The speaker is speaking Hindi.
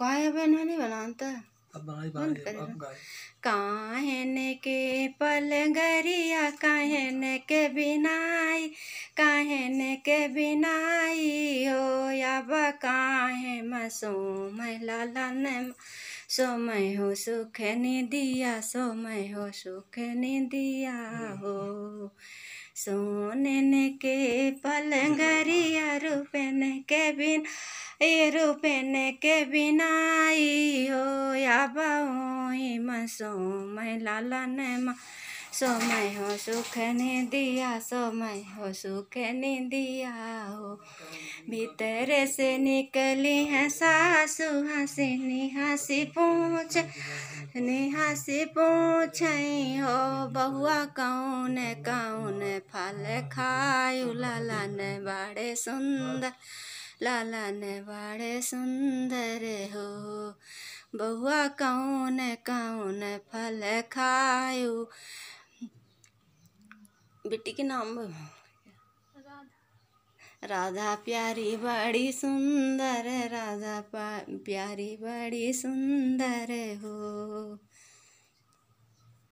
काहे बहना नहीं बनाता कहन के पल गरिया कहन के बिनाई कहन के बिनाई हो या काहे मसोम लालन सोमय हो सुख दिया सोमय हो सुख दिया हो सोने के पल गरिया रूपन के बिना एरू के बिनाई हो या बही मोमय मैं लालन मा सोमय हो सुख ने दिया सोमय हो सुख ने दिया हो भीतर से निकली है सासू हंसी निहासी पूछ निहासी पूछ हो बहुआ कौन कौन फल खायू लालन बड़े सुंदर लाला ने बड़े सुंदर हो बउआ कौन कौन फल खायो बेटी के नाम राधा प्यारी बड़ी सुंदर राधा प्यारी बड़ी सुंदर हो